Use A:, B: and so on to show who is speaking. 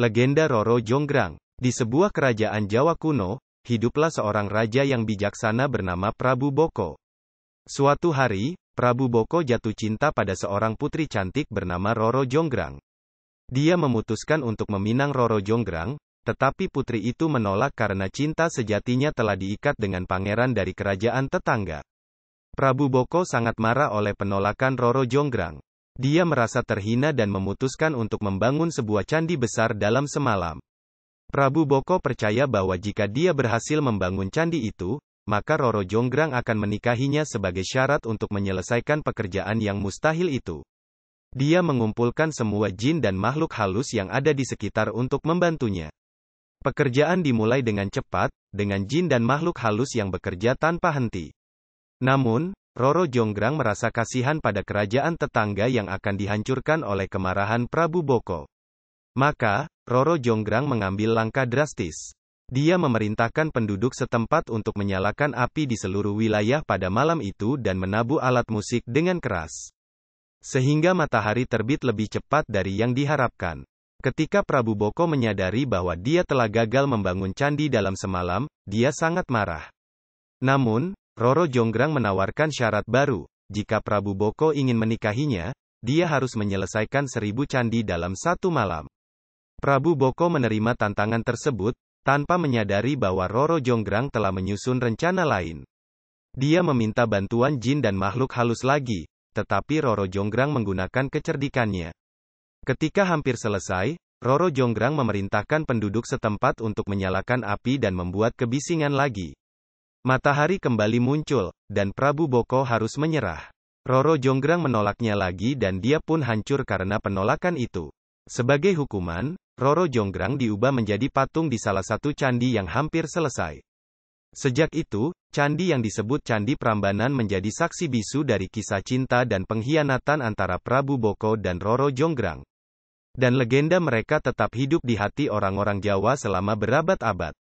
A: Legenda Roro Jonggrang. Di sebuah kerajaan Jawa kuno, hiduplah seorang raja yang bijaksana bernama Prabu Boko. Suatu hari, Prabu Boko jatuh cinta pada seorang putri cantik bernama Roro Jonggrang. Dia memutuskan untuk meminang Roro Jonggrang, tetapi putri itu menolak karena cinta sejatinya telah diikat dengan pangeran dari kerajaan tetangga. Prabu Boko sangat marah oleh penolakan Roro Jonggrang. Dia merasa terhina dan memutuskan untuk membangun sebuah candi besar dalam semalam. Prabu Boko percaya bahwa jika dia berhasil membangun candi itu, maka Roro Jonggrang akan menikahinya sebagai syarat untuk menyelesaikan pekerjaan yang mustahil itu. Dia mengumpulkan semua jin dan makhluk halus yang ada di sekitar untuk membantunya. Pekerjaan dimulai dengan cepat, dengan jin dan makhluk halus yang bekerja tanpa henti. Namun, Roro Jonggrang merasa kasihan pada kerajaan tetangga yang akan dihancurkan oleh kemarahan Prabu Boko. Maka, Roro Jonggrang mengambil langkah drastis. Dia memerintahkan penduduk setempat untuk menyalakan api di seluruh wilayah pada malam itu dan menabu alat musik dengan keras. Sehingga matahari terbit lebih cepat dari yang diharapkan. Ketika Prabu Boko menyadari bahwa dia telah gagal membangun candi dalam semalam, dia sangat marah. Namun, Roro Jonggrang menawarkan syarat baru, jika Prabu Boko ingin menikahinya, dia harus menyelesaikan seribu candi dalam satu malam. Prabu Boko menerima tantangan tersebut, tanpa menyadari bahwa Roro Jonggrang telah menyusun rencana lain. Dia meminta bantuan jin dan makhluk halus lagi, tetapi Roro Jonggrang menggunakan kecerdikannya. Ketika hampir selesai, Roro Jonggrang memerintahkan penduduk setempat untuk menyalakan api dan membuat kebisingan lagi. Matahari kembali muncul, dan Prabu Boko harus menyerah. Roro Jonggrang menolaknya lagi dan dia pun hancur karena penolakan itu. Sebagai hukuman, Roro Jonggrang diubah menjadi patung di salah satu candi yang hampir selesai. Sejak itu, candi yang disebut Candi Prambanan menjadi saksi bisu dari kisah cinta dan pengkhianatan antara Prabu Boko dan Roro Jonggrang. Dan legenda mereka tetap hidup di hati orang-orang Jawa selama berabad-abad.